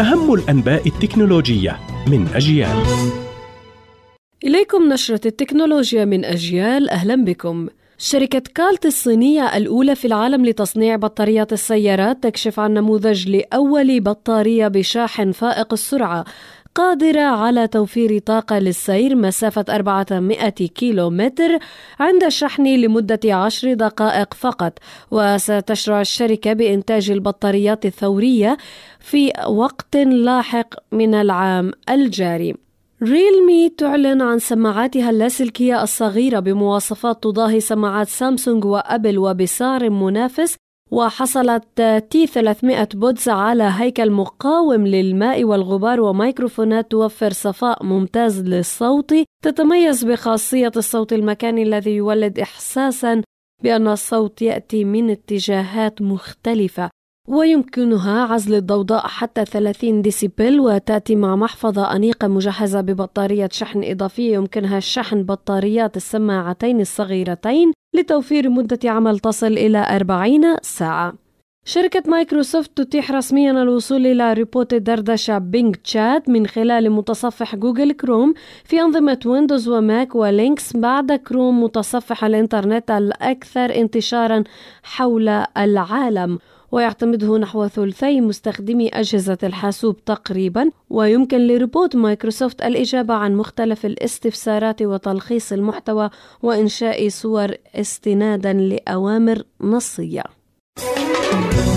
أهم الأنباء التكنولوجية من أجيال إليكم نشرة التكنولوجيا من أجيال أهلا بكم شركة كالت الصينية الأولى في العالم لتصنيع بطاريات السيارات تكشف عن نموذج لأول بطارية بشاحن فائق السرعة قادرة على توفير طاقة للسير مسافة 400 كيلو متر عند الشحن لمدة 10 دقائق فقط وستشرع الشركة بإنتاج البطاريات الثورية في وقت لاحق من العام الجاري ريلمي تعلن عن سماعاتها اللاسلكية الصغيرة بمواصفات تضاهي سماعات سامسونج وأبل وبسعر منافس وحصلت تي 300 بودز على هيكل مقاوم للماء والغبار وميكروفونات توفر صفاء ممتاز للصوت تتميز بخاصية الصوت المكاني الذي يولد إحساسا بأن الصوت يأتي من اتجاهات مختلفة ويمكنها عزل الضوضاء حتى 30 ديسيبل وتأتي مع محفظة أنيقة مجهزة ببطارية شحن إضافية يمكنها شحن بطاريات السماعتين الصغيرتين لتوفير مدة عمل تصل إلى 40 ساعة شركة مايكروسوفت تتيح رسميا الوصول إلى ريبوت دردشة بينج تشات من خلال متصفح جوجل كروم في أنظمة ويندوز وماك ولينكس بعد كروم متصفح الإنترنت الأكثر انتشارا حول العالم ويعتمده نحو ثلثي مستخدمي أجهزة الحاسوب تقريبا ويمكن لروبوت مايكروسوفت الإجابة عن مختلف الاستفسارات وتلخيص المحتوى وإنشاء صور استنادا لأوامر نصية Thank you.